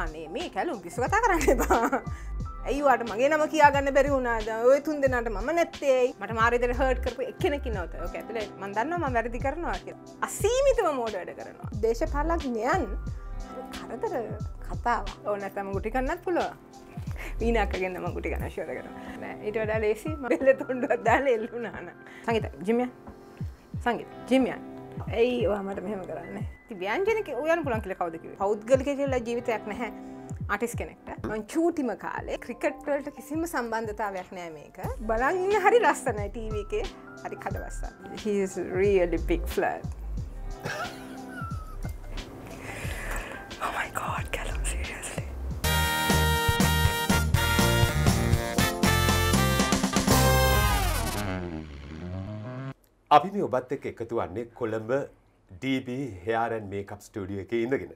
ආනේ මේ කැලුම් පිස්සු කතා කරන්න බා ඇයිවාට මගේ නම කියාගන්න බැරි වුණාද ඔය තුන් දෙනට මම නැත්තේයි මට මාරිදර හට කරපු එකනෙක නොත ඇතුලේ මන්දන්නම වැරදි කරනවා කිය අසීමිතම මෝඩ වැඩ කරනවා දේශපාලක්ඥයන් කරදර කතාව ඕන තම ගුටි කන්නත් පුළුව වීනාකගෙන්න්නම ගුටි ගන ශෝර කරන ඉට වඩා ලේසි මල්ල තුොන්ඩුවත් දාල එල්ලුනාන සංගත ජිමිය සංගත ජිමියන් ඇයි ඔහමට මෙහම කරන්න තිබ්‍යන්ජනක ඔයන් පුලන් කියල කවදකිව පෞද්ගලි කියලා ජීවිතයක් නැහැ ආටිස් කෙනෙක්ට මං චූටිම කාලේ ක්‍රිකට්වලට කිසිම සම්බන්ධතාවයක් නෑ මේක බලන්න හරි ලස්සනයි ටීව එකේ හරි කඩවස්ස really big flat oh my god Callum serious අපි මේ ඔබත් එක් එකතු වන්නේ කොළඹ DB හයාරන් මේකප් ස්ටඩිය එක ඉඳගෙන.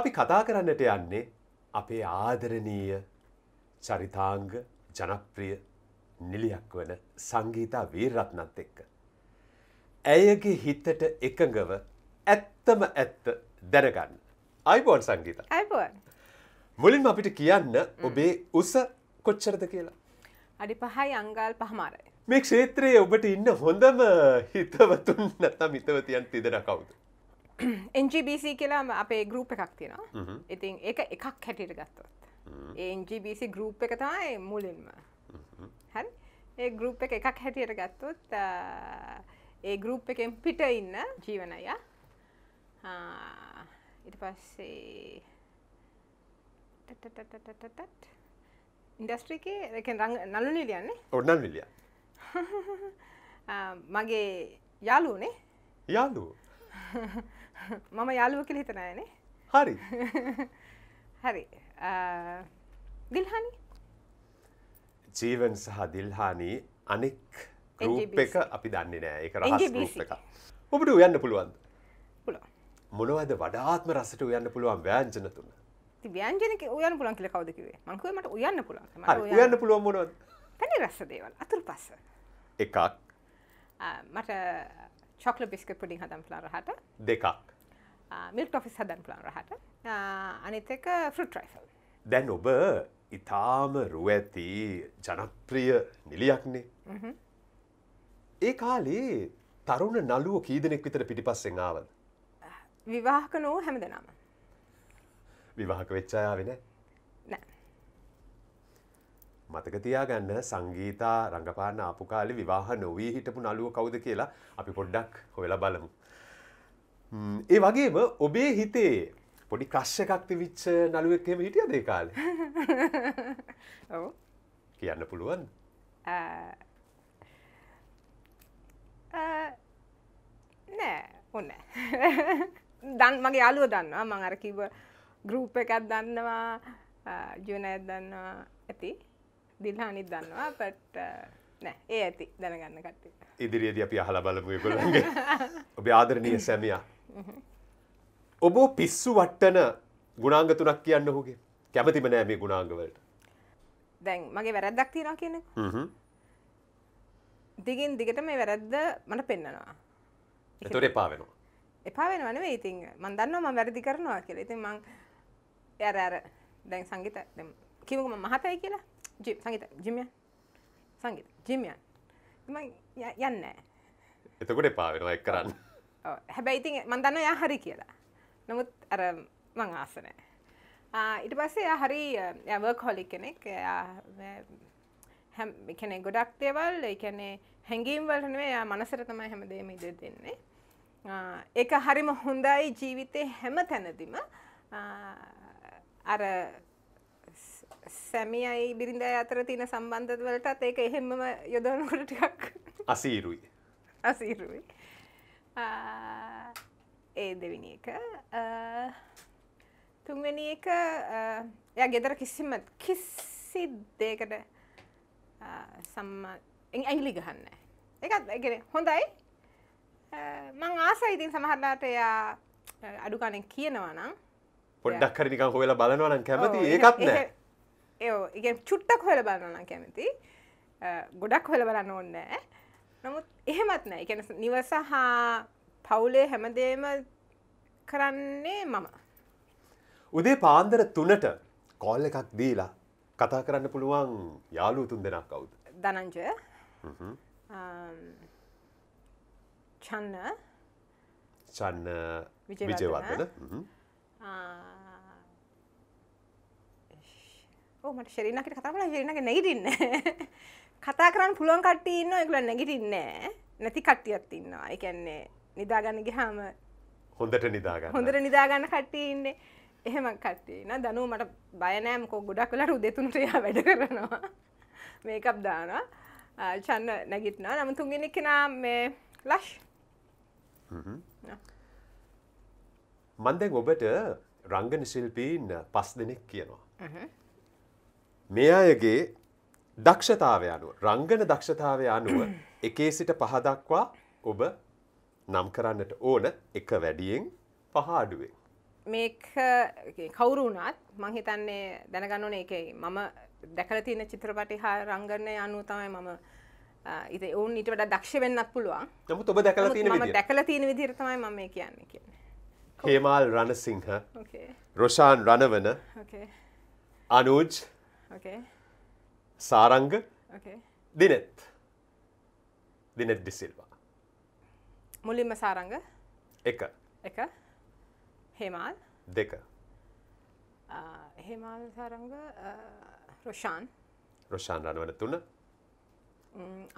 අපි කතා කරන්නට යන්නේ අපේ ආදරණීය චරිතාංග ජනප්‍රිය නිලියක් වන සංගීතා වීරරත්නත් එක්ක. ඇයගේ හිතට එකඟව ඇත්තම ඇත්ත දැනගන්න. අයිබෝන් සංගීත මුලින්ම අපිට කියන්න ඔබේ උස කොච්චරද කියලා. අඩි පහයි අංගාල් පහමාරයි. මේ ක්ෂේත්‍රයේ ඔබට ඉන්න හොඳම හිතවතුන් නැත්තම් හිතවතියන් තිදෙන කවුද? NGBC කියලා අපේ ගෲප් එකක් තියෙනවා. ඉතින් ඒක එකක් හැටියට ගත්තොත්. ඒ NGBC ගෲප් එක තමයි මුලින්ම. හරි? ඒ ගෲප් එක එකක් හැටියට ගත්තොත් ඒ ගෲප් එකෙන් පිට ඉන්න ජීවන අය. ඊට පස්සේ ඉන්ඩස්ට්‍රිකේ රං නලු නිලියන්නේ ඔන්නන් නිලියන් මගේ යාලුනේ යාලු මම යාලුව කළ හිතනයනේ හරි හරි දිල්හනි ජීවන් සහ දිල්හානි අනෙක් රූප එක අපි දන්නේ නෑ එක රහස් එක ඔබට උයන්න පුළුවන් මොනවද වඩාත්ම රසට උයන්න පුළුවන් ව්‍යංජන තුන ව්‍යංජනක උයන්න පුළුවන් කියල කවදකිවේ මංකුවමට උයන්න පුළුවන් උයන්න පුළුවන් මොනොත් පැනි රස්ස දේවල් අතුරු පස්ස එකක් මට චොක්ල බිස්ක පුඩින් හදම් ලාර හට දෙකක් මිල් ටොෆිස් හදන් ප්ලාන් රහට අනිතක ෆෘට් රයිෆල් දැන් ඔබ ඉතාම රුව ඇති ජනප්‍රිය නිලියක්නේ ඒ කාලේ තරුණ නලුව කීදනෙක් විතර පිටිපස්සෙන් ආවද විවාහක නෝ හැම දෙනම විවාහක වෙච්චායාවෙන මතකතියාගන්න සංගීතා රඟපාන්න ආපුකාලි විවාහ නොවී හිටපු නලුව කවුද කියලා අපි පොඩ්ඩක් හොවෙලා බලමු. ඒ වගේම ඔබේ හිතේ පොඩි ක්‍රශ්්‍යකක්ති විච්ච නළුවෙක්හෙම හිටිය දේ කාල කියන්න පුළුවන් නෑ ඔන්න දන් මගේ යාලුව දන්නවා මං අරකිව ගරුප් එකත් දන්නවා ජනයත් දන්නවා ඇති දිල්හානිත් දන්නවා පට uh, නෑ ඒ ඇති දැනගන්න කට්ටේ ඉදිරියේද අපි අහල බලපු ගොළන්ගේ ඔබ ආදරණය සැමියා ඔබ පිස්සු වට්ටන ගුණාංග තුනක් කියන්න හුගේ කැමතිම නෑ මේ ගුණාංගවලට දැන් මගේ වැරැද්දක් තියෙනවා කියන දිගින් දිගට මේ වැරැද්ද මට පෙන්න්නනවා එතොට එපාවෙනවා එපාවෙන වනේ ඉතින් මන් දන්නවා ම වැරදි කරනවා කියලා ඉතින් මං ඇර ඇර දැන් සංගීත කිවකුම මහතයි කියලා ජිම් සංගීත ජිම්යන් සංගීත ජිම්යන් ම යන්න එතකොට පාවෙනවා එක් කරන්න හැබැයි ඉතින් මන්දන්න යා හරි කියලා නමුත් අර මං ආසනෑ ඉට පස්සේ හරි ඇවර්කොලි කෙනෙක් හැම් එකනෙ ගොඩක් දේවල් එකනේ හැඟීම් වලනේ යා මනසර තමයි හැමදේම ඉද දෙන්නේ ඒක හරිම හොඳයි ජීවිතය හැම තැනදිම අර සැමියයි බිරිඳ අතර තියෙන සම්බන්ධවලටත් ඒක එහෙම යොදනකොට ටිකක් අසීරුයි අසීරුයි ඒ දෙවිනි එක තුන්වැනි එක එය ගෙදර කිසිම කිසි දේකට සම්ම ඇඟිලි ගහන්න එකත් එකෙන හොඳයි මං ආසයිඉතින් සමහරලාට එයා අඩුකානෙන් කියනවා නම් පොඩ්ඩක් කරනිකක් හොවෙලා බලනවනම් කැමති ඒකත් නෑ ඒෝ එක චුට්ටක් හොල බලන්න කැමති ගොඩක් හොල බලන්න ඕන්නෑ නමුත් එහෙමත් නෑ එකන නිවස හා පවුලේ හැමදේම කරන්නේ මම උදේ පාන්දර තුනට කොල් එකක් දීලා කතා කරන්න පුළුවන් යාලු තුන් දෙෙනක් කවුද දනංජ චන්න චන්න විජයවත්වන මට ශෙරිනකට කතා කළා ශෙරිනක නැගිටින්නේ කතා කරන්න පුළුවන් කට්ටිය ඉන්නවා ඒගොල්ලෝ නැගිටින්නේ නැති කට්ටියක් ඉන්නවා ඒ කියන්නේ නිදා ගන්න ගියාම හොඳට නිදා ගන්න හොඳට නිදා ගන්න කට්ටිය ඉන්නේ එහෙම කට්ටිය ඉන්නවා දනුව මට බය නෑ මොකෝ ගොඩක් වෙලාට උදේ තුනට එයා වැඩ කරනවා මේකප් දානවා චන්න නැගිටිනවා නම් තුන්වෙනි කෙනා මේ ලෂ් මන්දැන් ඔබට රංගන ශිල්පීන් පස් දෙනෙක් කියනවා මේ අයගේ දක්ෂතාවය අනුව රංගන දක්ෂතාවය අනුව එකේ සිට පහදක්වා ඔබ නම් කරන්නට ඕන එක වැඩියෙන් පහාඩුවෙන්. මේ කවුරුුණත් මංහිතන්නේ දැනගන්නන එකයි මම දැකල තියෙන චිත්‍රපටි හා රංගරණය අනුතමයි මම ඉති ඔවුන් ඊට වඩ දක්ෂ වෙන්නක් පුළුවන් නමුත් ඔබ දැකල තියෙන දැකල තියෙන විදිරතමයි මම කියන්න කියන හේමල් රණසිංහ රොෂාන් රණවන අනූජ් සාරංග දිනෙත් දිනෙත් ඩිසිල්වා මුලින්ම සාරංග එක එක හෙමල් දෙක හෙමල් සාරංග රොෂාන් රොෂාන් රණවන තුන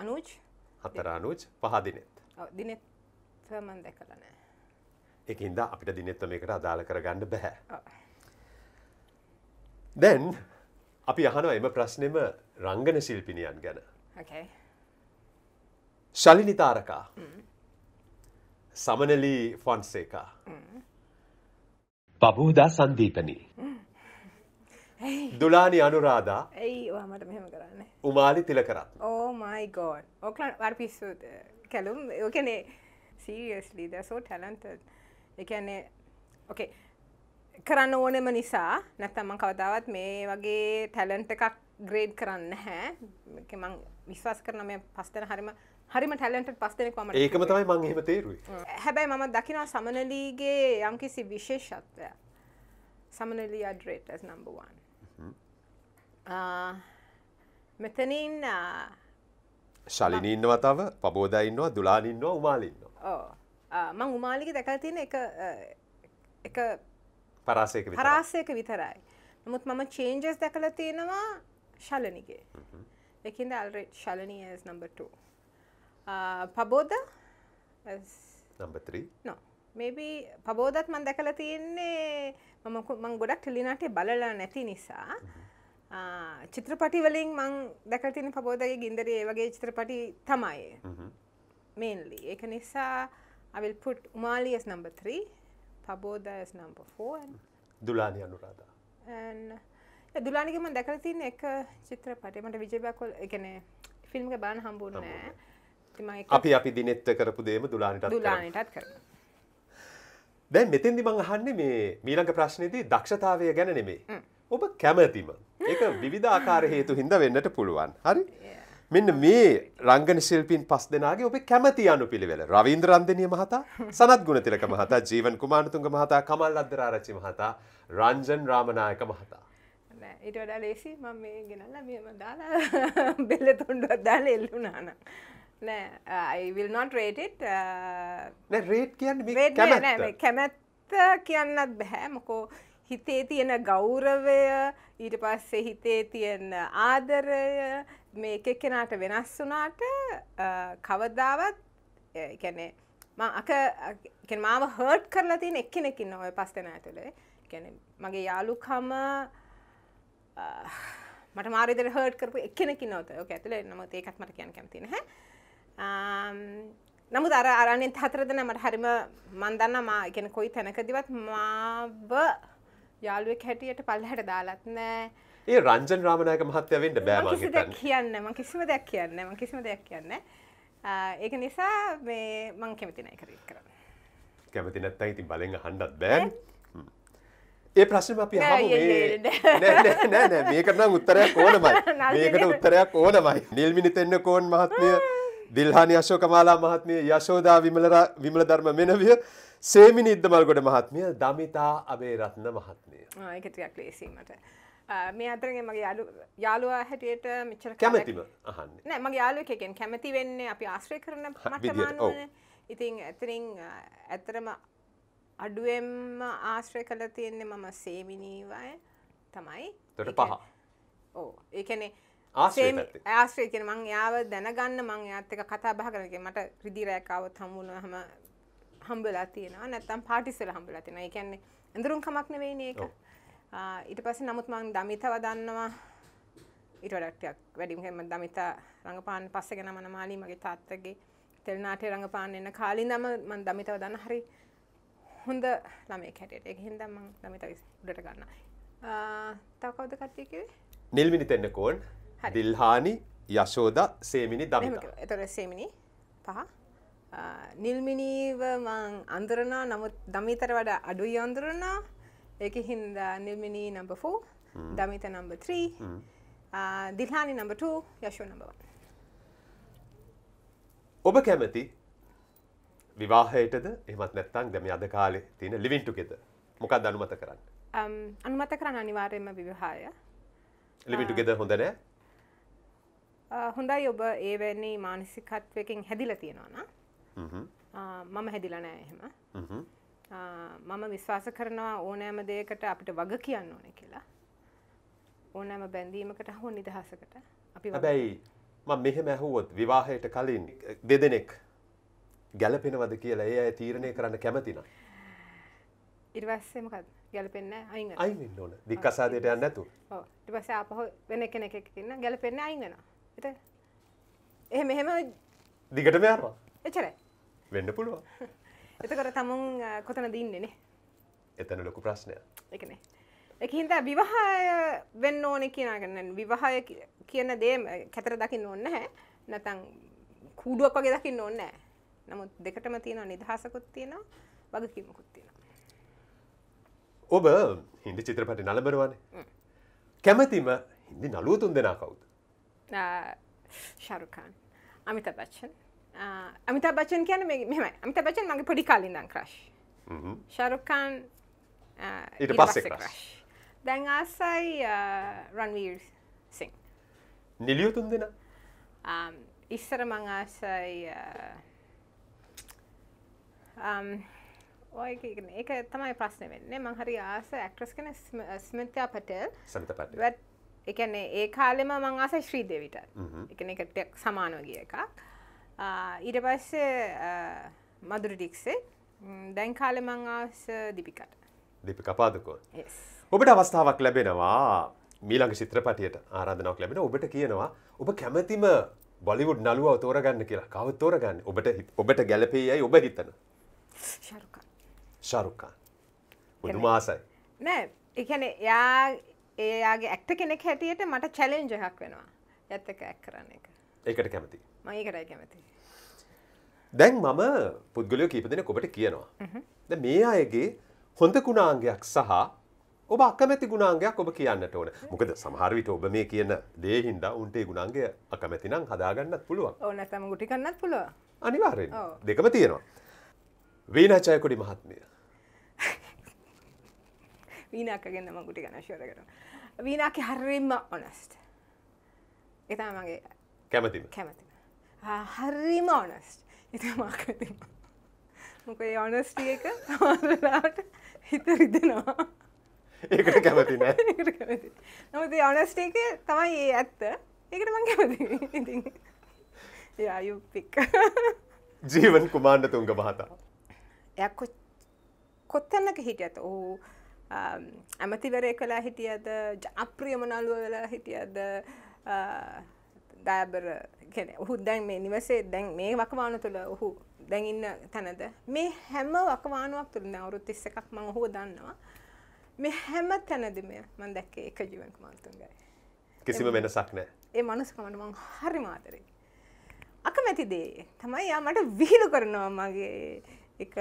අනුජ හතර අනුජ පහ දිනෙත් දිනෙත් මන් දැකලා නෑ එකින්ද අපිට දිනෙත්ව මේකට අදාළ කරගන්න බැහැ දැන් අපි අහනවා එම ප්‍රශ්නෙම රංගන ශිල්පිනියන් ගැන ශලිනිතාරකා mm. සමනලී Fonseka mm. පබූදා සන්දීපනී mm. දුලානි Anuradha ඒමට මෙම කරන්න උමාලි තිල කරත් ඕමයිගෝඩ් oh ඕකලන් වර් පිස්සු කැලුම් ඕකනේ සීස්ලීද සෝ ටැලන්ත එකන්නේ ඕකේ කරන්න ඕනෙම නිසා නැත්තම්ම කවදාවත් මේ වගේ ටැලන්ට එකක් ග්‍රේඩ් කරන්න හැ මං විශ්වාස කරන මේ පස්තන හරිම හරිම ටැලන්ට පස්සෙනකම ඒකම තමයි මං එහෙම තේරුයි හැබැයි මම දකිනවා සමනලීගේ යම්කිසි විශේෂත්වය සමනලී අඩ්‍රේට ඇස් නම්බවන් මෙතනින් ශලිනීන්න වතාව පබෝධයින්නවා දුලානින්නවා උමාලින්න මං උමාලික දැකල් තියෙන එක එක පරාසයක පරාසයක විතරයි. නමුත් මම චේන්ජස් දැකලා තියෙනවා ශලනිගේ. එකකින්ද අල්රෙඩ් ශලනී as number 2. පබෝධ as number 3. No. මේබි පබෝධත් මන් දැකලා තියෙන්නේ මම මං ගොඩක් ටෙලිනාටේ බලලා නැති නිසා චිත්‍රපටි වලින් මං දැකලා තියෙන පබෝධගේ ගින්දරේ ඒ වගේ චිත්‍රපටි තමයි. mainly ඒක නිසා I will put Umali as number 3 තබෝදා is number 4 and දුලානි Anuradha and yeah, දුලානිගේ මම දැකලා තියෙන එක චිත්‍රපටය මට විජය බක්කොල් ඒ කියන්නේ ෆිල්ම් එක බලන්න හම්බුනේ නෑ ඉතින් මම අපි අපි දිනෙත් කරපු දේම දුලානිටත් දුලානිටත් කරමු දැන් මෙතෙන්දි මං අහන්නේ මේ මීළඟ ප්‍රශ්නයේදී දක්ෂතාවය ගැන නෙමෙයි. ඔබ කැමැතිම. ඒක විවිධ ආකාර හේතු හින්දා වෙන්නට පුළුවන්. හරි? මෙන්න මේ රංගන ශිල්පීන් පස් දෙනාගේ ඔබේ කැමති අනු පිළිවෙල රවීන්ද්‍ර රන්දනය මහතා සනත් ගුණතිලක මහතා ජීවන් කුමානතුන්ග මහතා කමල් අද්දරාරචි මහතා රංජන් රාමනායක මහතා. ඊට වඩා ලේසි මම මේ ගෙනල්ල මෙම දාලා බෙල්ල තුන්ඩුවත් දාලා එල්ලුනාන. නෑ I will not rate it. Uh, නෑ රේට් කියන්නේ කැමැත්ත. කැමැත්ත කියන්නත් බෑ මොකෝ හිතේ තියෙන ගෞරවය ඊට පස්සේ හිතේ තියෙන ආදරය මේ එක කෙනාට වෙනස් වුනාට කවදාවත් කැනෙ අක මාව හර්ට් කරලා තින එක්කෙනෙකින්න ඔය පස් දෙෙන ඇතුළේ කැනෙ මගේ යාලුකම මට මාරිදර හර්ට් කරපු එක්කෙනෙකි නොත ඕක ඇතුළේ නමුත් ඒකත් මට කියන්න කැමතින හැ නමුත් අර අරන්නේ හතර දෙන මට හරිම මන්දන්න මා එකෙන කොයි තැනකදිවත් මාව යාළුවෙක් හැටියට පල්ලහට දාලත් නෑ ඒ රංජන් රාමණයක මහත්තය වෙන්න බෑ කිසි දෙයක් කියන්න මං කිසිම දෙයක් කියන්න මං කිසිම දෙයක් කියන්න ඒක නිසා මේ මං කැමති නැහැ කර කරන්න කැමති නැත්තම් ඉතින් බලෙන් අහන්නත් බෑ ඒ ප්‍රශ්නේ අපි අහමු මේ නෑ නෑ මේකට නම් උත්තරයක් ඕනමයි මේකට උත්තරයක් ඕනමයි නිල්මිනි තෙන්නකෝන් මහත්මිය දිල්හානි අශෝකමාලා මහත්මිය යශෝදා විමල ධර්ම මෙනවිය සේමිනි ඉද්දමල්ගොඩ මහත්මිය දමිතා අබේ රත්න මහත්මිය ඒක ටිකක් ලේසියි මට මේ අතරගේ මගේ යාලු යාලුවා හැටියට මෙච්චර කැමැතිව අහන්න නෑ මගේ යාලුව එකෙන් කැමැති වෙන්නේ අපි ආශ්‍රය කරන මටමාන ඉතින් ඇතරින් ඇතරම අඩුවෙන්ම ආශ්‍රය කළ තියෙන්නේ මම සේමිනීවය තමයි තොට පහ ඕ ඒකනේ ආශ්‍රය කියන මං යාව දැනගන්න මං යාත්තක කතා බහ කරක මට රිදිරෑකාවත් හම්බුණ හම හම්බලා තියෙනවා නැත්තම් පාටිස්සල හම්බලා තියෙන එකන්නේ ඇඳරුම් කමක් නෙවෙයි ඒක ඊට පස්සේ නමුත් මං දමිතව දන්නවා ඊට වඩාටයක් වැඩිම හැම දමිතා රඟපාන්න පස්සේ ගෙන මනමාලි මගේ තාත්තගේ තෙල් නාට්‍ය රඟපාන්න එන කාලින්දම මං දමිතව දන්න හරි හොඳ ළමයෙක් හැටියට ඒක හින්දා මං දමිතව උඩට ගන්නවා. තව කවුද කට්ටිය කිව්වේ? නිල්මිනි තෙන්නකෝන්, දිල්හානි, යශෝදා, සේමිනි දමිතා. එතකොට සේමිනි පහ නිල්මිනීව මං අඳුරනා නමුත් දමිතර වඩා අඩුයි අඳුරනා ඒකෙ හින්දා Nirmini number 4 Damitha number 3 Dilhani number 2 Yasho number 1 ඔබ කැමති විවාහයටද එමත් නැත්තං දැම අද කාලේ තියෙන ලිවින්ටු ගෙද මොකක් අනුමත කරන්න අනුමත කරන්න අනිවාර්යම විවාහය ලිවිටු ගෙද හොඳනෑ හොඳයි ඔබ ඒවැන්නේ මානසිකත්වයකින් හැදිල තියෙනවාන මම හැදිලනෑ එහෙම මම විශ්වාස කරනවා ඕනෑම දෙයකට අපිට වග කියන්න ඕන කියලා ඕනෑම බැඳීමකට හෝ නිදහසකට අපි හැබැයි ම මෙහෙම ඇහුවොත් විවාහයට කලින් දෙදෙනෙක් ගැලපෙනවද කියලා ඒ අය තීරණය කරන්න කැමතින ඉර්වස්සමකත් ගැලපෙන්න්න අයින් අයින්න ඕන දික්කසාදයට යන්න ඇතු ට පස අපහ වෙන කෙනෙක් තින්න ගැලපෙන්න්න අයිගෙන එත එහෙම එහෙම දිගට මෙයාරවා එචර වෙන්න පුළුවන් එතකොට තමුන් කොතන දින්නේනේ එතන ලොකු ප්‍රශ්නය එකනේ එකහින්ද විවාහය වෙන්න ඕනෙ කියනාගන්න විවාහය කියන දේ කැතර දකින්න ඔන්න හැ නැතන් කූඩුවක් වගේ දකින්න ඕන්න නමුත් දෙකටම තියෙනවා නිදහසකුත් තියෙනවා වගකිමකුත් තියෙනවා ඔබ හින්දි චිත්‍රපටි නලබරවන කැමතිම හින්දි නලුවතුන් දෙනා කවුද ශරුකාන් අමිත පච්චන් අමිත බචන් කියන මෙම අමිත බචන් මගේ පොඩි කාලින්දන් ක්‍රශ් ශරුකාන් ඊට පස්සේ දැන් ආසයි රන්වීර් සිං නිලියුතුන් දෙෙන ඉස්සර මං ආසයි ඔය එක තමයි ප්‍රශ්න වෙන්නේ මංහරි ආස ඇක්ට්‍රස් කෙන ස්මිත්‍යා පටල් සත පට එකන්නේ ඒ කාලෙම මං ආස ශ්‍රීදේවිට එක එකට සමානෝ ගිය එකක් ඊට පස්සේ මදුර ටික්සේ දැන් කාලෙමං ආස දිපිකට දිපික පාදකෝ ඔබට අවස්ථාවක් ලැබෙනවා මීළඟ චිත්‍රපටියට ආරාධනාවක් ලැබෙන ඔබට කියනවා ඔබ කැමැතිම බොලිවුඩ් නළුව තෝරගන්න කියලා කව තෝරගන්න ඔබට ඔබට ගැලපේයයි ඔබ හිතන ශරුකාන් පුදුමාසයි නෑ එකන යා ඒයාගේ ඇක්ට කෙනෙක් හැටියට මට චැලෙන්ජහක් වෙනවා ඇත්තක ඇක් කරන්න එක ඒකට කැමති මයි කරයි කැමති දැන් මම පුද්ගලයෝ කීප දෙන ඔබට කියනවා ද මේ අයගේ හොඳ ගුණාංගයක් සහ ඔබ අකමැති ගුණාංගයක් ඔබ කියන්නට ඕන මොකද සමහරවිට ඔබ මේ කියන දේහින්ද උන්ටේ ගුණාන්ගය අකමැතිනම් හදාගන්නත් පුළුවන් ඕන තම ගුටිකන්නත් පුළුව අනිවාරෙන් දෙකම තියෙනවා වීනාචයකොඩි මහත්මය වීනාකගෙන්න්න ම ගුටි ගනශවර කරන වීනාක හරිම්ම ඔනස්ට එතා මගේ කැමති කැමති හරිම ඕනස්ට ඉතමක්කති මොක ඕනස්ට එක සමරලාට හිත රිදෙනවා ඒකට කැමති නොමති ඕනස්ට එක තමයි ඒ ඇත්ත ඒකට මං කැමති යුපික් ජීවන් කුමාණ්ඩ තුන්ග මහතා එය කොත්තන්නක හිට ඇත ඕ um, ඇමතිවරය කලා හිටියද ජාප්‍රියමනලුව වෙලා හිටියද දෑබර ඔහු දැන් මේ නිවසේ දැන් මේ වකවාන තුළ ඔහු දැන් ඉන්න තැනද මේ හැම වකවානුවක් තුළ අවුරුත් තිස්ස එකක් මං ඔහු දන්නවා මේ හැම තැනදිම මන් දැක්කේ එක ජීවන් කුමාරතුන්ගයි කිසිම වෙනසක් නෑ ඒ මනුස්සකමට මං හරි මාතරේ අකමැති දේ තමයි යා මට විහිළු කරනවා මගේ එක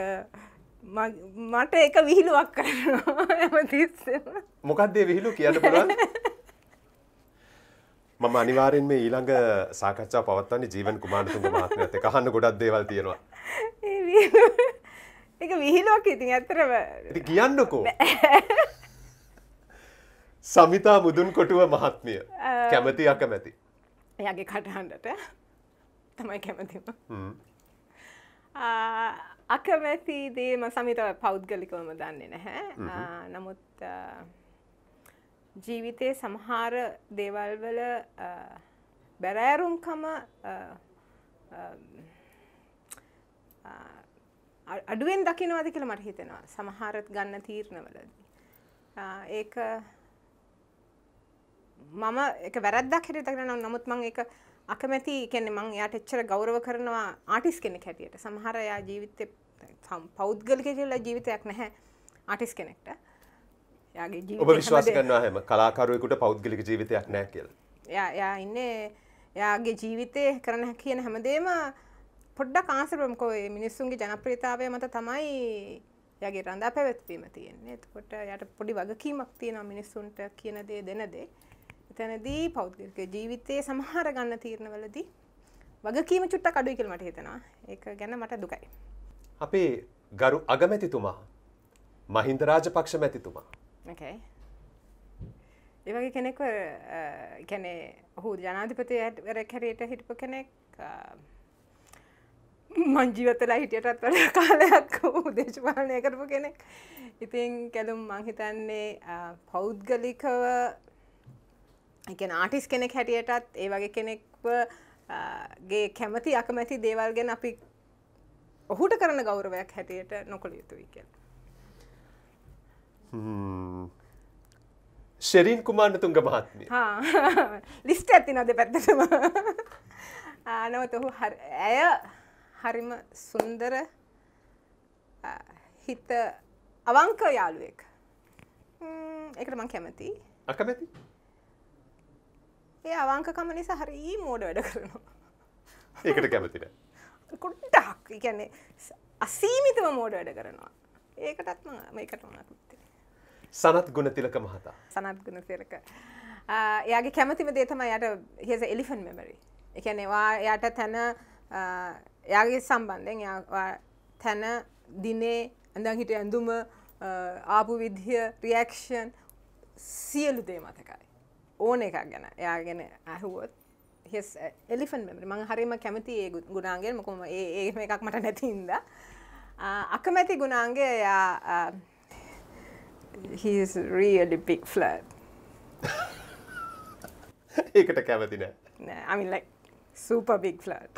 මට එක විහිළුවක් කරනවා හැම තිස්සෙම මොකක්දේ විහිළු කියන්න පුළුවන් මම අනිවාරෙන් මේ ඊළඟ සාකච්ඡා පවත්වන්නේ ජීවන් කුමාරතුංග මහත්මයාත් එක්ක අහන්න ගොඩක් දේවල් තියෙනවා. ඒක විහිළුවක් ඉතින් ඇත්තටම. ඉතින් කියන්නකෝ. සමිතා මුදුන් කොටුව මහත්මිය කැමති අකමැති. එයාගේ කටහඬට තමයි කැමතිම. අකමැති දේ මම සමිතාව පෞද්ගලිකවම දන්නේ නැහැ. නමුත් ජීවිතයේ සමහර දේවල් වල බැරෑරුම්කම අඩුවෙන් දකිනවද කියලා මට හිතෙනවා සමහරත් ගන්න තීරණවලදී ඒක මම එක වැරද්දක් හැටියට දකිනවා නමුත් මම ඒක අකමැති කියන්නේ මම එයාට එච්චර ගෞරව කරනවා ආටිස් කෙනෙක් හැටියට. සමහර එයා ජීවිතේ පෞද්ගලික කියලා ජීවිතයක් නැහැ ආටිස් කෙනෙක්ට. යාගේ ඔබ විශ්වාස කරනවා හැම කලාකරුවෙකුට පෞද්ගලික ජීවිතයක් නෑ කියලා යා ඉන්නේ යාගේ ජීවිතය කරන කියන හැමදේම පොඩ්ඩක් ආන්සරමකෝ මිනිස්සුන්ගේ ජනප්‍රීතාවය මත තමයි යගේ රඳා පැවැත්වීම තියෙන්නේ එතකොට යට පොඩි වගකීමක් තියෙනවා මිනිස්සුන්ට කියන දේ දෙන දේ එතනදී පෞද්ගලික ජීවිතයේ සමහර ගන්න තීරණවලදී වගකීම චුට්ටක් අඩුයි කියලා මට හිතෙනවා ඒක ගැන මට දුකයි අපේ ගරු අගමැතිතුමා මහින්ද රාජපක්ෂ මැතිතුමා එකයි ඒවගේ කෙනෙක් කැනෙ ඔහු ජනාධිපති වැරැකැරයට හිටපු කෙනෙක් මංජීවතලා හිටියටත් වැඩ කාලයක් වූ දේශපාලනය කරපු කෙනෙක් ඉතින් කැලුම් මංහිතන්නේ පෞද්ගලිකව එක ආටිස් කෙනෙක් හැටියටත් ඒ වගේ කෙනෙක්ව ගේ කැමති අකමැති දේවල් ගැන අපි ඔහුට කරන ගෞරවයක් හැටියට නොකළ යුතුයි කියලා ශෙරීන් කුමාන්නතුන්ග මහත්මිය ලිස්ට ඇති නද පැත්තටම ආනවත ඔහු ඇය හරිම සුන්දර හිත අවංක යාළුවෙක් එකට මං කැමති අකමැති ඒ අවංකකම නිසා හරි මෝඩ වැඩ කරනවා ඒකට කැමතිට කොට්ටක් කියන්නේ අසීමිතව මෝඩ වැඩ කරනවා ඒකටත් මම ඒකට මම කැමති සනත් ගුණතිලක මහතා සනත් ගුණතිලක එයාගේ කැමතිම දේතම යට හිස එලිෆන් මෙමරි එකනවා යට තැන යාගේ සම්බන්ධෙන් තැන දිනේ ඇඳන් හිට ඇඳුම ආපු විදිය රියක්ෂන් සියලු දේ මතකයි ඕන එකක් ගැන එයාගෙන ඇහුවොත් හෙස් එලිෆන් මෙමරි මං හරිම කැමති ඒ ගුණාන්ගෙන් මොකොම ඒ එකක් මට නැතින්ද අකමැති ගුණාන්ගේ එයා he's really big flirt. ඒකට කැමති නෑ. නෑ I mean like super big flirt.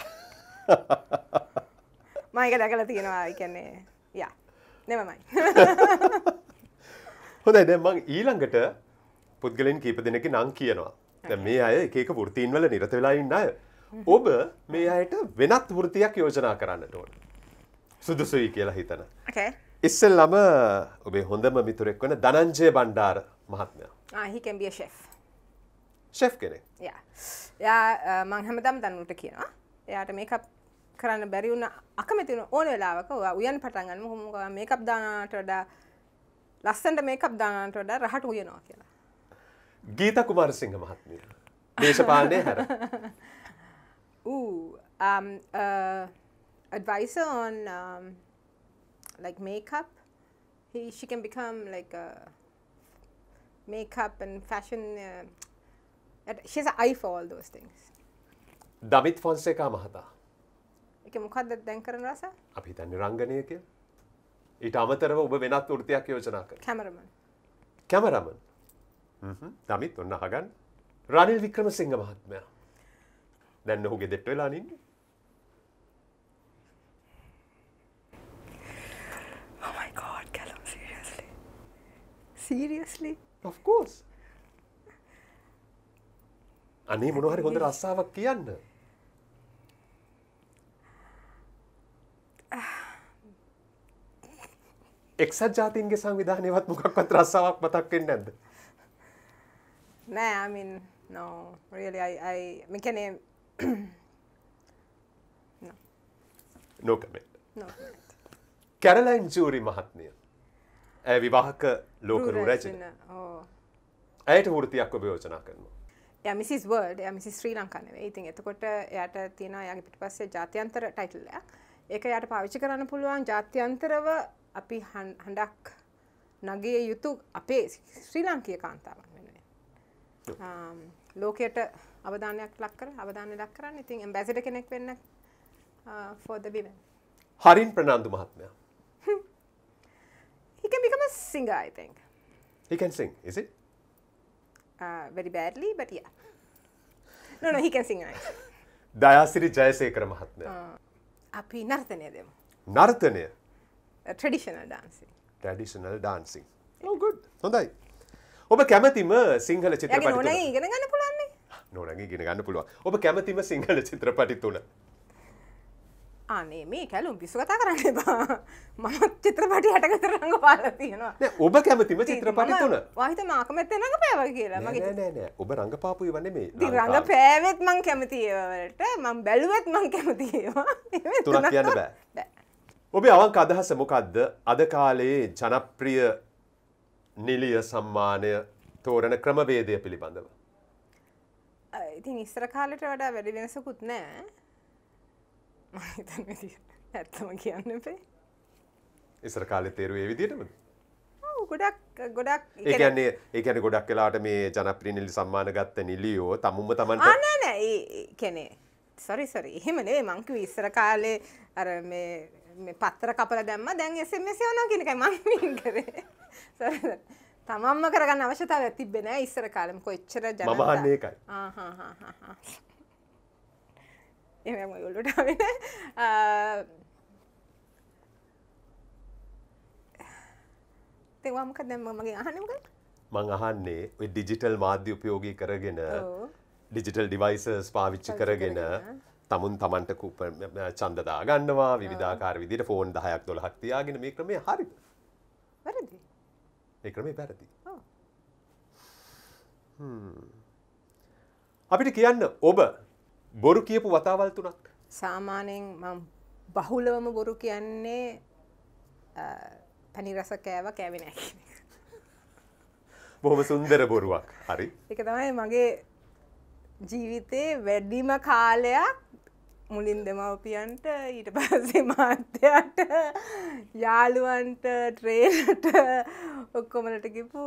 මම ඒක දැකලා තියෙනවා කියන්නේ yeah never mind. හොඳයි දැන් මං ඊළඟට පුද්ගලයන් කීප දෙනෙක් නම් කියනවා. දැන් මේ අය එක එක වෘත්තීන් වල නිරත වෙලා ඉන්න අය. ඔබ මේ අයට වෙනත් වෘත්තියක් යෝජනා කරන්නට ඕන. සුදුසුයි කියලා හිතන. Okay. ඉස්සල්ලම ඔබේ හොඳම මිතුරෙක් වන දනංජය බණ්ඩාර මහත්මයා හිකැම්බිය ශේ ශේ කෙනෙ යා මංහමදම් දන්නුට කියනවා එයාට මේක කරන්න බැරිවුන්න අකමැතින ඕන වෙලාවක උයන් පටන්ගන්න හොමුක මේකක් දානට වඩා ලස්සන්ට මේකක් දානට වඩා රහට උයනවා කියලා ගීත කුමාර සිංහ මහත්මිය දේශපාලනය හැර ඌ um, uh, advisor on um, like makeup. He, she can become like a makeup and fashion. Uh, she has an eye for all those things. Damith Fonseka මහතා. එක මොකක්ද දැන් කරන රස? අපි හිතන්නේ රංගනය කියලා. ඊට අමතරව ඔබ වෙනත් වෘත්තියක් යෝජනා කරනවා. කැමරමන්. කැමරමන්. හ්ම්. දමිත් ඔන්න අහගන්න. රනිල් වික්‍රමසිංහ මහත්මයා. දැන් ඔහුගේ දෙට්ට වෙලා ඉන්නේ. සීරියස්ලි ඔෆකෝස් අනේ මොනහරි හොඳ රස්සාාවක් කියන්න එක්සත් ජාතින්ගේ සංවිධානයවත් මොකක්වත් රස්සාවක් මතක්කෙන් නැද නෑ අමින් නෝ රියලයි මිකනේ නොකමෙන් කැරලයින් ජූරි මහත්මය ඇ විවාහක ලෝක රූරැජන ඇයට හෘතියක්ව භයෝජනා කරනවා යමිසිස් වර්ඩ් යමිසි ශ්‍රී ලංකානවේ ඉතින් එතකොට යට තියෙන යගේ පිට පස්සේ ජාත්‍යන්තර ටයිටල්ලයක් ඒක යට පාවිච්චි කරන්න පුළුවන් ජාත්‍යන්තරව අපි හඬක් නගේ යුතු අපේ ශ්‍රී ලංකය කාන්තාවන් වෙනුවෙන් um, ලෝකයට අවධානයක් ලක්කර අවධාන ලක් කරන්න ඉතින් එම්බැසිට කෙනෙක් වෙන්න ෆෝද uh, බිවෙන් හරින් ප්‍රනාන්දු මහත්මයා a singer, I think. He can sing, is it? Uh, very badly, but yeah. No, no, he can sing nice. Dayasiri Jayasekara මහත්මය. අපි නර්තනය දෙමු. නර්තනය? Traditional dancing. Traditional dancing. Oh good. හොඳයි. ඔබ කැමැතිම සිංහල චිත්‍රපටි තුන. ඉගෙන ගන්න පුළුවන් නේ. නෝනගේ ඉගෙන ගන්න පුළුවන්. ඔබ කැමැතිම සිංහල චිත්‍රපටි තුන. ආනේ මේ කැලුම් පිස්සු කතා කරන්න එපා මම චිත්‍රපටි හටකතර රඟ පාලා තියෙනවා ඔබ කැමතිම චිත්‍රපටි තුන වාහිත මාකමැත්ත රඟපෑවා කියලා මගේ නෑ නෑ ඔබ රඟපාපු ඒවා නෙමෙයි රඟපෑවෙත් මං කැමති ඒවලට මං බැලුවත් මං කැමති ඒවා තුනක් කියන්න බෑ ඔබේ අවංක අදහස මොකද්ද අද කාලයේ ජනප්‍රිය නිලිය සම්මානය තෝරන ක්‍රමවේදය පිළිබඳව ඉතින් ඉස්සර කාලට වඩා වැඩි වෙනසකුත් නෑ මහිතන් විදි ඇත්තම කියන්න පේ ඉසර කාලෙ තේරුවේ විදිටමද ගොඩක් ගොඩක් ඒකන්නේ ඒකන ගොඩක් කලාට මේ ජනප්‍රී නිලි සම්මාන ගත්ත නිලියෝ තමුම තමන් නෑ කැනේ සොරිසොරි එහෙමනේ මංකිව ඉස්සර කාලේ අර මේ පත්තර කපල දැම්ම දැන් එසමස යන කෙනකයි මංමින් කරේ තමම්ම කරගන්න අවශ්‍යතාව ඇතිබෙන ඉස්සර කාලම කොච්චර ජනමහන්නේ එකයි එම ගොලුටාවෙන තෙවාමක දැම්ම මගේ අහනක මං අහන්නේ ඔයි ඩිජිටල් මාධ්‍ය උපයෝගී කරගෙන ඩිජිටල් ඩිවයිසස් පාවිච්චි කරගෙන තමුන් තමන්ට කූප චන්දදා ගන්නවා විධාකාර විදිට ෆෝන් දහයක් දොළ හක්තියාගෙන මේ ක්‍රමේ හරි වැරදි ඒ ක්‍රමේ පැරදි අපිට කියන්න ඔබ බොරු කියපු වතාවල් තුනක් සාමානයෙන් මම බහුලවම බොරු කියන්නේ පැණි රස කෑව කෑවෙන බොහොම සුන්දර බොරුවක් හරි එක තමයි මගේ ජීවිතේ වැඩිම කාලයක් මුලින් දෙමවපියන්ට ඊට පස්සේ මාත්‍යයට යාළුවන්ට ට්‍රේලට ඔක්කොමලට කිපු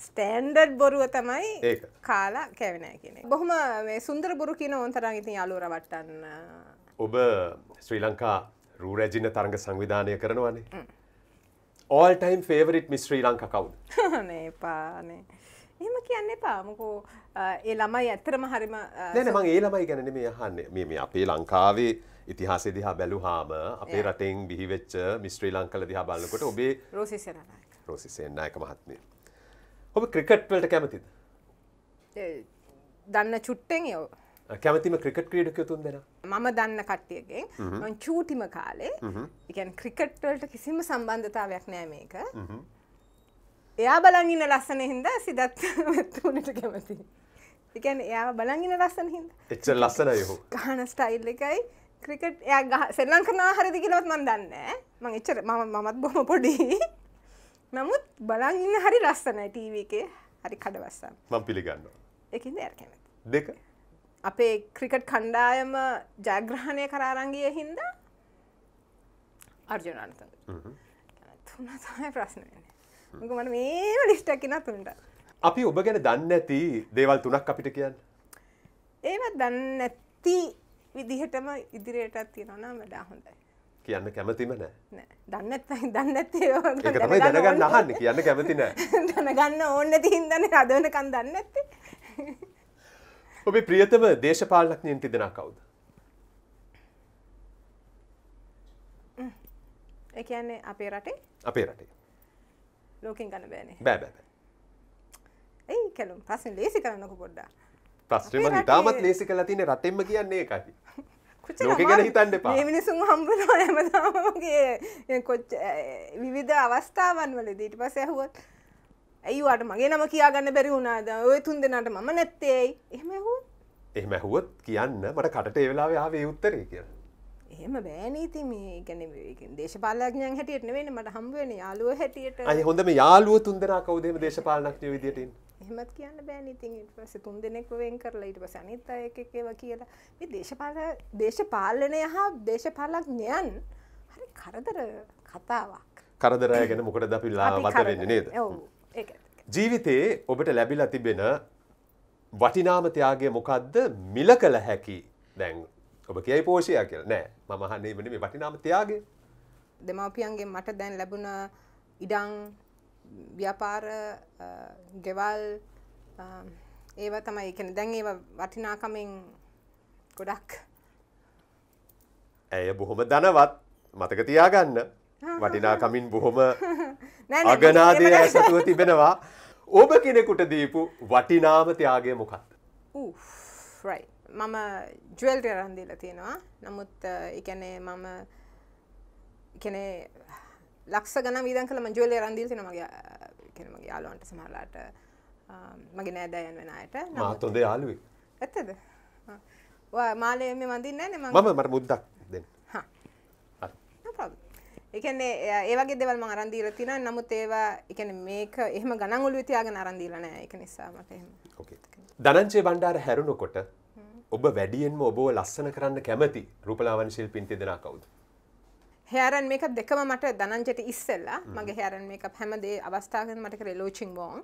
ස්ටෑන්ඩඩ් බොරුව තමයි කාලා කැවෙනෑ කියෙන බොහොම සුන්දර බොරු කියන ඕන්තරන් ඉතින් අලුර වටන්න ඔබ ශ්‍රී ලංකා රූරැජින්න තරග සංවිධානය කරනවන්නේ all time favourite miss Sri Lanka කවු් නේ පානේ එම කියන්න පාමකෝ ඒ ළමයි ඇත්තරම හරිම දැනමං ඒ ළමයි ගැන මේ යහන්න මේ අපේ ලංකාවේ ඉතිහාසේ දිහා බැලුහාම අපේ රටෙන් බිහිවෙච්ච මිස්ත්‍රී ලංකල දිහා බලන්නකොට ඔබේ රෝසිසරනයි රෝසිසෙන්න්නයක මහත්මේ ඔබ ක්‍රිකට්වලට කැමතිද දන්න චුට්ටෙන් යෝ කැමතිම ක්‍රිකට් ක්‍රීඩක තුන් දෙෙන මම දන්න කට්ටියගෙන් චූටිම කාලේ ඉගැන් ක්‍රිකට්වලට කිසිම සම්බන්ධතාවයක් නෑ මේක එයා බලංගින ලස්සන හින්ද සිදත් තුනට කැමති එකන් එයා බලංගින ලස්සන හිද එච්ච ලස්සන යහෝ ගහන ස්ටයිල් එකයි ක්‍රිකට් එයා සෙල්ලං කරනා හරිදි කියලවත් මන් දන්න මං එච්චර මමත් බොහොම පොඩි නමුත් බලංඉන්න හරි රස්සන ටීව එකේ හරි කඩවස්සන් මං පිළිගන්න එකින්ද ඇර කැමති දෙක අපේ ක්‍රිකට් කණ්ඩායම ජයග්‍රහණය කරාරංගිය හින්ද අර්ජනාන්ත තුන්න තමයි ප්‍රශ්න වෙන මට මේ ලිස්ටකින තුන්ට අපි ඔබ ගැන දන්න ඇති දේවල් තුනක් අපිට කියන්න ඒවත් දන්න ඇත්ති විදිහටම ඉදිරියටත් තියෙනවා නම් වඩා හොඳයි කියන්න කැමතිම නෑ දන්න දන්න තමයි දැනගන්න අහන්න කියන්න කැමති නෑ දැනගන්න ඕන්න තිහින්දන රදවනකන් දන්න ඇත්ත ඔබේ ප්‍රියතම දේශපාලනඥයින් තිදෙන කවුද එකන්නේ අපේ රටේ අපේ රටේ ලෝකින් ගන්න බෑනේ බෑ බෑ ඒ කලුම් ප්‍රශ්න ලේසි කරන්නක පොඩ්ඩා ප්‍රශ්නම ඉතාමත් ලේසි කලා තියන රටෙම කියන්නේ එකයි ලෝක ගැන හිතන්න එපා. මේ මිනිසුන් හම්බුනවා හැමදාම මගේ කොච්ච විවිධ අවස්ථාවන් වලදී ඊට පස්සේ ඇහුවොත් ඇයි වාට මගේ නම කියාගන්න බැරි වුණාද? ඔය තුන් දෙනාට මම නැත්තේ ඇයි? එහෙම ඇහුවොත්. එහෙම ඇහුවොත් කියන්න මට කටට ඒ වෙලාවේ ආවේ ඒ උත්තරේ කියලා. එහෙම බෑනීති මේ ගැන දේශපාලඥන් හැටියට නෙවෙයි මට හම්බ වෙන යාළුවෝ හැටියට. අය හොඳම යාළුවෝ තුන් දෙනා කවුද එහෙම දේශපාලනඥයෝ විදියට ඉන්නේ? එහමත් කියන්න බෑන ඉතින් පස තුන් දෙනෙක් වෙන් කරලා ඊට පස අනිත් අය එක ඒව කියලා මේ දේශපාල දේශපාලනය හා දේශපාලක්ඥයන් හරි කරදර කතාවක් කරදරය ගැන මොකට ද පිල්ලා මත වෙන්න නේද ජීවිතයේ ඔබට ලැබිලා තිබෙන වටිනාමතයාගේ මොකක්ද මිල කළ හැකි දැන් ඔබ කියයි පෝෂයා කියල නෑ මහන්නේ වන මේ වටිනාමතයාගේ දෙමවපියන්ගේ මට දැන් ලැබුණ ඉඩං ව්‍යාපාර ගෙවල් ඒව තමයි එකන දැන් ඒ වටිනාකමෙන් ගොඩක් ඇය බොහොම දනවත් මතක තියාගන්න වටිනාකමින් බොහොම අගනාදය ඇසතුව තිබෙනවා ඔබ කෙනෙකුට දීපු වටිනාම තියාගේ මොකක්ද මම ජුවල්ට රන්දීල තියෙනවා නමුත් එකනේ මම කෙනේ ලක්ෂ ගන විදන් කළ මංජුවල රන්දිල් තින මගේ කෙනමගේ යාලුවන්ට සමහරලාට මගේ නෑදෑයන් වෙනයට නතොද යාලුව ඇත්තද මාලය මේ මඳින්න න මම මර මුද්දක් දෙන්න එකන්නේ ඒවගේ දෙවල් අරන්දීල තින නමුත් ඒවා එකන මේක එහම ගනගුලු තියාගෙන අරන්දීලන එක නිසාමට දනංචේ බණ්ඩාර හැරුණු කොට ඔබ වැඩියෙන්ම ඔබෝ ලස්සන කරන්න කැමති රූපලාවංශිල් පින්ති දෙෙන කවුද හෙරන් මේක දෙකම මට දනංජට ඉස්සෙල්ලා මගේ හෙරන් මේක හැමදේ අවස්ථාවෙන් මට කරේ ලෝචිං බෝන්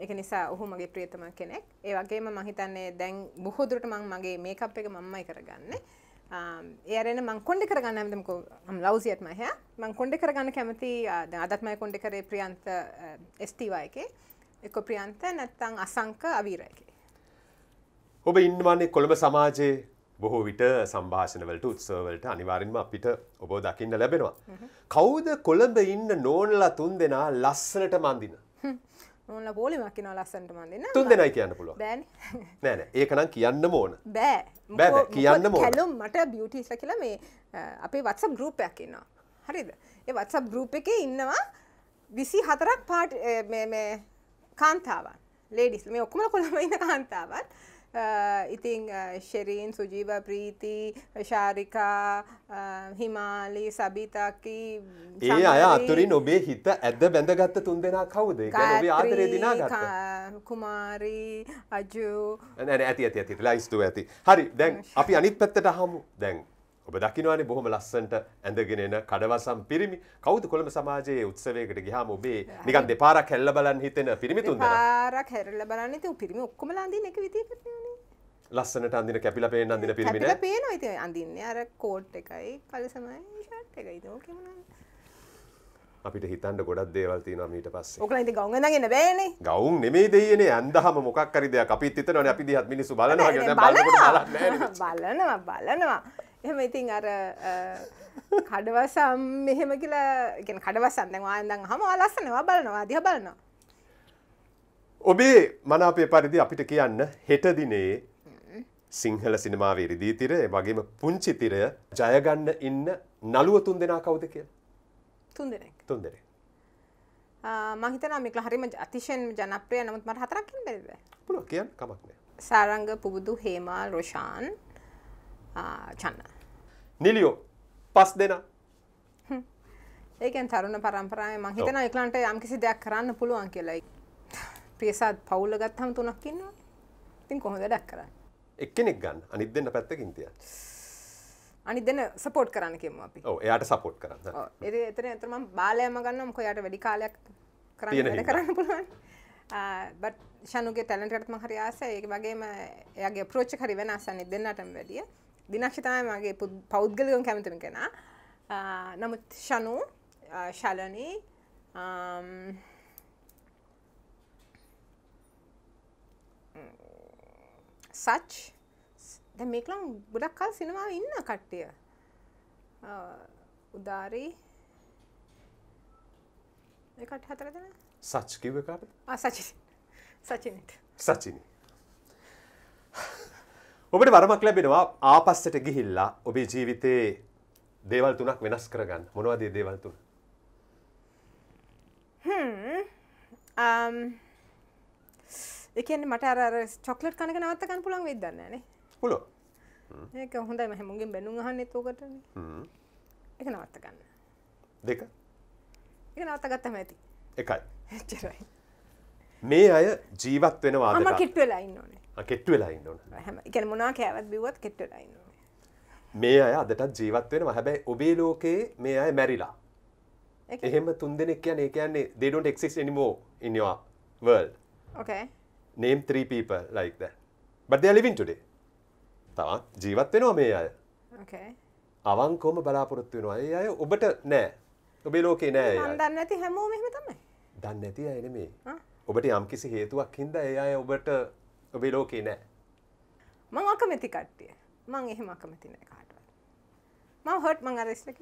එක නිසා ඔහු මගේ ප්‍රියතම කෙනෙක් ඒ වගේම මහිතන්නේ දැන් බොහෝදුරට මං මගේ මේකප් එක මම්මයි කරගන්නේ ඒරෙන මං කොන්ඩි කරගන්න ඇමතමකෝ ම් ලවසියත්ම හැ මං කොන්ඩි කරගන්න කැමති අදත්මය කොන්ඩි කරේ ප්‍රියන්ත ස්ටවා එක එක ප්‍රියන්ත නැත්තං අසංක අවීරයකි ඔබ ඉන්නවාන්නේ කොළඹ සමාජයේ බොහෝ විට සම්භාෂණවලට උත්සවලට අනිවාරෙන්ම අපිට ඔබ දකින්න ලැබෙනවා. කවුද කොළඹ ඉන්න නෝනලා තුන් දෙනා ලස්සනට මන්දින. නොල බෝලිමක් න ලස්සට මන්දන්න තුන් දෙනයි කියන්න පුළුව බැන නෑන ඒකනම් කියන්න මෝන බෑ බෑ කියන්න මෝ හැලුම් මට බියටිස කියල මේ අපේ වත්සම් ගරුපයක් ඉන්නවා හරිද ඒ වත්සම් ගරුප් එක ඉන්නවා විසි හතරක් පාට් කාන්තාවන් ලේඩිස් මේ ඔක්කම කොළම ඉන්න කාන්තාවන් Uh, ඉතිං ශෙරීන් uh, සුජීව ප්‍රීති ශාරිකා uh, හිමාලි සබිතකි ඒ අය අතුරින් ඔබේ හිත ඇද බැඳගත්ත තුන් දෙනා කවුද ආදරය දිනාගත කුමාරී අජු ඇති ඇති ඇති ලයිස්තුව ඇති හරි දැන් අපි අනිත් පැත්තට හමු දැන් ඔබ දකිනවානි බොහොම ලස්සන්ට ඇඳගෙනෙන කඩවසම් පිරිමි කවුද කොළඹ සමාජයේ උත්සවයකට ගියාම ඔබේ නිකන් දෙපාරක් හැල්ල බලන් හිතෙන පිරිමි තුන්දෙනා දෙපාරක් හැල්ල බලන් හිතේ පිරිමි ඔක්කොම ලඳින්න එක විදියකට නේ ලස්සනට අඳින කැපිලා පේන අඳින පිරිමි නේ කැපිලා පේනවා ඉතින් අඳින්නේ අර කෝට් එකයි පළසමයි ෂර්ට් එකයි ඉතින් ඕකේ මොනවා අපිට හිතන්න ගොඩක් දේවල් තියෙනවා ඊට පස්සේ. ඔකලා ඉතින් ගවුම් නැගින්න බෑනේ. ගවුම් නෙමෙයි දෙයියනේ ඇඳහම මොකක් හරි දෙයක් අපිත් හිතනවානේ අපි දිහත් මිනිස්සු බලනවා කියලා දැන් බලනකොට බලන්නේ නැහැ. බලනවා බලනවා. එහම ඉතින් අර කඩවසම් මෙහෙම කියලා ගෙන කඩවසන් දැන්වාදන් හම අලස්සනවා බලනවා දිහ බලනවා. ඔබේ මනාපය පරිදි අපිට කියන්න හෙටදිනේ සිංහල සිනමාවේ රිදීතිරය වගේම පුංචිතිරය ජයගන්න ඉන්න නළුව තුන් දෙනා කවුද කිය තුන් දෙනෙක් තුන් දෙනෙ මහිතන මික හරිම අතිශයෙන් ජනප්‍රය නමුත් මට හතරක්කින් බෙද පුළුව කියන් කමක්න සාරංග පුබුදු හේමා රෝෂාන් චන්න නිලියෝ පස් දෙනා ඒකෙන් තරුණ පරම්පරාවේ මං හිතනවා ඒගොල්ලන්ට යම්කිසි දෙයක් කරන්න පුළුවන් කියලා. ප්‍රියසත් පවුල ගත්තම තුනක් ඉන්නවා. ඉතින් කොහොමද වැඩක් කරන්නේ? එක්කෙනෙක් ගන්න අනිත් දෙන්න පැත්තකින් තියන්න. අනිත් දෙන්න සපෝට් කරන්න කියමු අපි. ඔව් එයාට සපෝට් කරන්න. ඔව්. ඉතින් එතන එතන මම බාලයම ගන්නවා මොකද එයාට වැඩි කාලයක් කරන්න වැඩ කරන්න පුළුවන්. බට් ෂනුගේ ටැලන්ට් එකටත් මම හරි ආසයි. ඒක වගේම එයාගේ අප්‍රෝච් එක හරි වෙනස් අනිත් දෙන්නටම වැඩිය. දිනක්ෂතමය මගේ පෞද්ගලිකම් කැමතිම කෙන නමුත් ශනු ශලනී සච් ද මේකලම් ගොඩක් කල් සිනමාව ඉන්න කට්ටිය උදාරී එකට හතර දෙන සච් කිව කාට සචි සචිනට සචිනී ඔබට වරමක් ලැබෙනවා ආපස්සට ගිහිල්ලා ඔබේ ජීවිතයේ දේවල් තුනක් වෙනස් කරගන්න මොනවද ඒ දේවල් තුන? ඒ කියන්නේ මට අර අර චොක්ලට් කනක නවත්ත ගන්න පුළුවන් වෙයිද දන්නේ නැහැ නේ. පුළුවන්. ඒක හොඳයි මම හැමෝගෙන් බැනුම් අහන්නෙත් උකටනේ. හ්ම්. ඒක නවත්ත ගන්න. දෙක. ඒක නවත්ත ගත්තම ඇති. එකයි. එච්චරයි. මේ අය ජීවත් වෙනවාද? මම කිට් වෙලා ඉන්න ඕනේ. කෙට්වෙලා ඉන්නවන හැම එක මොනා කෑවත් බිවත් කෙට්ටලා ඉන්න මේ අය අදටත් ජීවත්වෙනවා හැබැයි ඔබේ ලෝකයේ මේ අය මැරිලා එහෙම තුන් දෙනෙක් කියන ඒ කියන්නේ they don't exist anymore in your world okay name three people like that but they are living today තවත් ජීවත් වෙනවා මේ අය okay අවංකවම බලාපොරොත්තු වෙනවා ඒ අය ඔබට නෑ ඔබේ ලෝකේ නෑ මම දන්නේ නැති හැමෝම එහෙම තමයි දන්නේ නැති අය නෙමෙයි ඔබට යම්කිසි හේතුවක් හින්දා ඒ අය ඔබට ඔබේ ලෝකේ නෑ මං අකමැති කට්ටිය මං එහෙම අකමැති නෑ කාටවත් මම හර්ට් මං අර ඉස්සර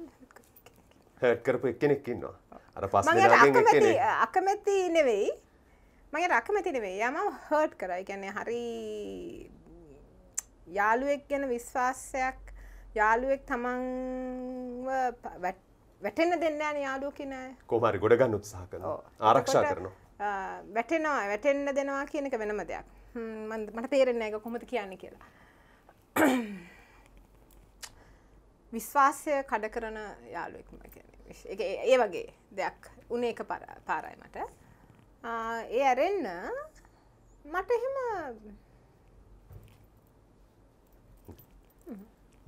හර්ට් කරපු එක්කෙනෙක් ඉන්නවා අර පස් දෙනාගෙන් එක්කෙනෙක් අකමැති නෙවෙයි මගේ රකමැති නෙවෙයි යා මම හර්ට් කරා ඒ කියන්නේ හරි යාළුවෙක් ගැන විශ්වාසයක් යාළුවෙක් තමන්ව වැටෙන්න දෙන්න යන යාළුවෝ කියන අය කොහොම හරි ගොඩ ගන්න උත්සාහ කරනවා ආරක්ෂා කරනවා වැටෙනවා වැටෙන්න දෙනවා කියන එක වෙනම දෙයක් මට තේරෙන එක කොමද කියන්න කියලා විශ්වාසය කඩ කරන යාලුවෙක්ම ඒ වගේ දෙයක් උනේ එක පාරයි මට ඒ ඇරෙන්න මට එහෙම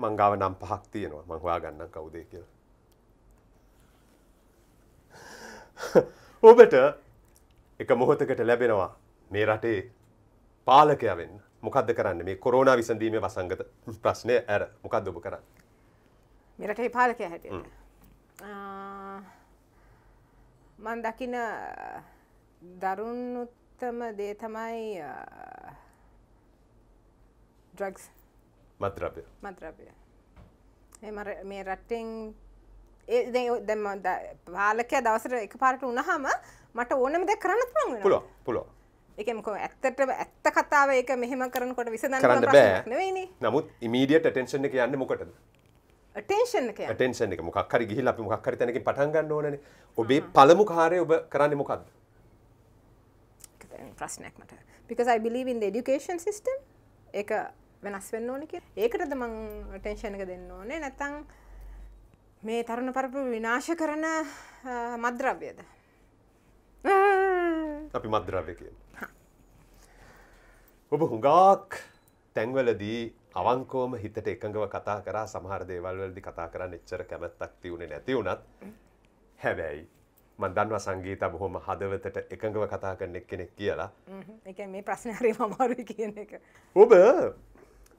මංගාව නම් පහක් තියෙනවා මං හොයා ගන්න කවුදේ කියලා. ඔබට එක මොහොතකට ලැබෙනවා මේ රටේ පාලකය වෙන්න මොකක්ද කරන්න මේ කොරෝනා විසඳීමේ වසංගත ප්‍රශ්නය ඇර මොකක්ද ඔබ කරන්න මෙරටේ පාලකය හැටියට මන් දකින දරුණුත්තම දේ තමයි ඩ්‍රක්ස් මත්‍රපය මත්‍රපය මේ රට්ටෙන් දැ පාලකය දවසර එක පාට උනහම මට ඕනම දෙ කරන්න පුළුව පුළුව එකමක ඇත්තට ඇත්ත කතාව එක මෙහෙම කරනකොට විසඳන්න කරන්න බෑ නමුත් ඉමීඩියට ටෙන්ෂන් එක යන්න මොකටද ටෙන්ෂන් එක ටෙන්ෂන් එක මොකක් හරි ගිහිල්ලා අපි මොකක් හරි තැනකින් පටන් ගන්න ඕනනේ ඔබේ පළමු කාර්යය ඔබ කරන්නේ මොකද්ද ප්‍රශ්නයක් මට because i believe in the education system ඒක වෙනස් වෙන්න ඕනේ කියලා ඒකටද මං ටෙන්ෂන් එක දෙන්න ඕනේ නැත්නම් මේ තරුණ පරපුර විනාශ කරන මද්‍රව්‍යද අපි මත්ද්‍රව්‍ය කියන. ඔබ හුඟාක් තැන්වලදී අවංකෝම හිතට එකඟව කතා කරා සමහර දේවල්වලදි කතා කරන්න එච්චර කැමැත්තක් තියුණේ නැති වුණත් හැබැයි මන් දන්නවා සංගීත බොහොම හදවතට එකඟව කතා කරන එක්කෙනෙක් කියලා. ඒක මේ ප්‍රශ්න හරි අමාරුයි කියන එක. ඔබ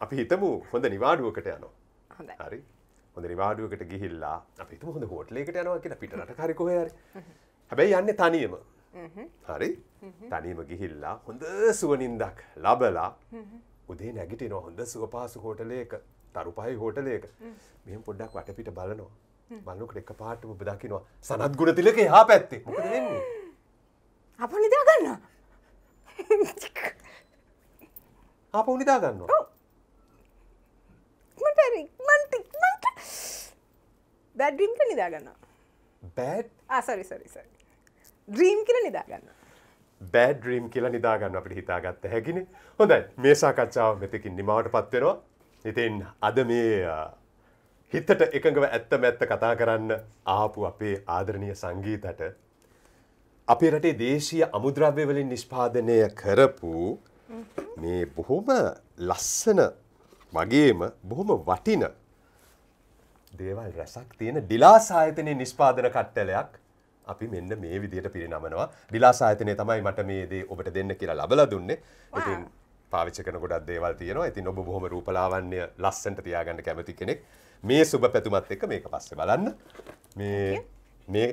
අපි හිතමු හොඳ නිවාඩුවකට යනවා. හොඳයි. හරි. හොඳ නිවාඩුවකට ගිහිල්ලා අපි හිතමු හොඳ හෝටලයකට යනවා කියලා පිටරට හරි කොහේ හරි. හැබැයි යන්නේ තනියම. හරි තනීම ගිහිල්ලා හොඳ සුවනින්දක් ලබලා උදේ නැගිටින හොඳ සුව පාසු හෝටලයක තරුපහයි හෝටලයක මෙම පොඩ්ඩක් වටපිට බලනවා බලන්නකට එක පාටම බදකිනවා සනත් ගුණ තිලක හා පැත්තේ මොකද වෙන්නේ අප නිදා ගන්න අප නිදා ගන්නවා මට ඉක්මන්ට ඉක්මන්ට බැඩ්ඩිම්ට නිදා ගන්නවා බැඩ් ආ සරි සරි සරි ද්‍රීම් කියල නිදාගන්න බෑඩ් ්‍රීම් කියලා නිදාගන්න අපට හිතාගත්ත හැකින හොඳයි මේ සාකච්ඡාව මෙතකින් නිමාවට පත්වෙනවා ඉතින් අද මේ හිතට එකඟව ඇත්ත මැත්ත කතා කරන්න ආපු අපේ ආදරණය සංගීතට අපේ රටේ දේශීය අමුද්‍රව්‍යවලින් නිෂ්පාදනය කරපු මේ බොහොම ලස්සන මගේම බොහොම වටින දේවල් රැසක් තියෙන ඩිලාසායතනය නිෂ්පාදන කට්ටලයක් අපි මෙන්න මේ විදිහට පිරිනමනවා ඩිලාසායතනය තමයි මට මේ දේ ඔබට දෙන්න කියලා ලබල දුන්නේ ඉතින් පාවිච්චකන ගොඩක් දේවල් තියෙනවා ඉතින් ඔබ බොහොම රූපලාවන්‍ය ලස්සන්ට තියාගන්න කැමති කෙනෙක් මේ සුබ පැතුමත් එක්ක මේක පස්සේ බලන්න මේ මේ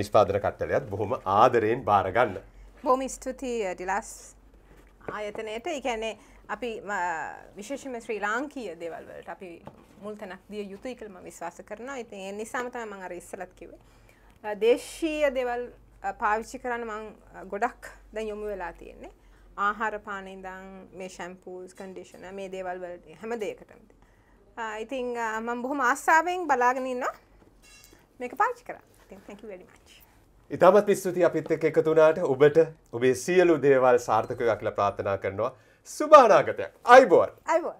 නිෂ්පාදන කට්ටලයත් බොහොම ආදරයෙන් බාරගන්න බොහොම ස්තුතියි ඩිලාස් ආයතනයට එකැනේ අපි විශේෂම ශ්‍රී ලාංකීය දේවල්වලට අපි මුල්තනක් දිය යුතුයි කළම විශවාස කරනවා ඉතින් ඒ නිසාම තමයි මම අර ඉස්සලත් කිව්වේ දේශීය දෙවල් පාවිච්චි කරන්න මං ගොඩක් දැන් යොමු වෙලා තියෙන්නේ ආහාරපානඉදං මේ ශැම්පූස් කන්ඩිෂන මේ දේවල් වලට හැම දේකටම ඉතිං මම බොහොම ආස්සාාවෙන් බලාගෙනන්න මේක පාචි කර වැඩිමච් ඉතාමත් ස්තුති අපිත් එකතුනාට ඔබට ඔබේ සියලු දේවල් සාර්ථකයක් ල ප්‍රාථනා කරනවා සුභානාගතයක් අයිබෝර් අයිබෝර්